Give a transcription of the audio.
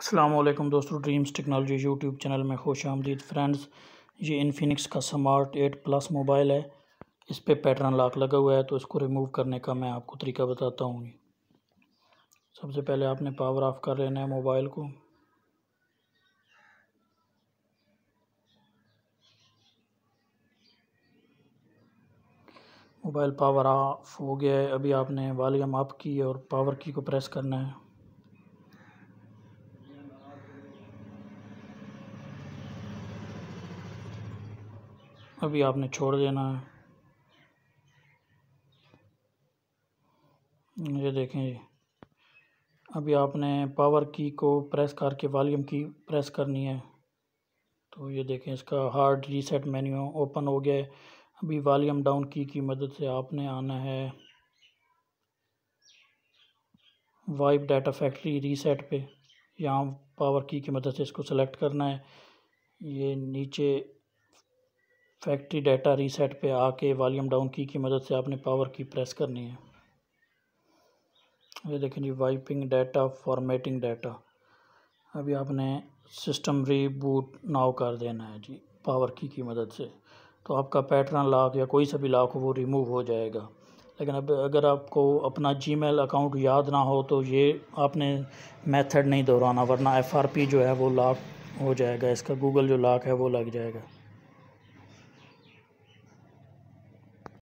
असलम दोस्तों dreams technology YouTube channel में खुश आमदीद फ्रेंड्स ये इनफिनिक्स का स्मार्ट एट प्लस मोबाइल है इस पर पैटर्न लाक लगा हुआ है तो इसको रिमूव करने का मैं आपको तरीका बताता हूँ सबसे पहले आपने पावर ऑफ़ कर लेना है मोबाइल को मोबाइल पावर ऑफ हो गया है अभी आपने वॉल्यूम अप की और पावर की को प्रेस करना है अभी आपने छोड़ देना है ये देखें जी अभी आपने पावर की को प्रेस करके वॉल्यूम की प्रेस करनी है तो ये देखें इसका हार्ड रीसेट मेन्यू ओपन हो गया है अभी वॉल्यूम डाउन की की मदद से आपने आना है वाइप डाटा फैक्ट्री रीसेट पे यहाँ पावर की की मदद से इसको सेलेक्ट करना है ये नीचे फैक्ट्री डाटा रीसेट पे आके वॉल्यूम डाउन की की मदद से आपने पावर की प्रेस करनी है ये देखें जी वाइपिंग डाटा फॉर्मेटिंग डाटा अभी आपने सिस्टम रीबूट नाउ कर देना है जी पावर की की मदद से तो आपका पैटर्न लॉक या कोई सा भी लॉक हो वो रिमूव हो जाएगा लेकिन अब अगर आपको अपना जीमेल अकाउंट याद ना हो तो ये आपने मेथड नहीं दोहराना वरना एफआरपी जो है वो लॉक हो जाएगा इसका गूगल जो लॉक है वो लग जाएगा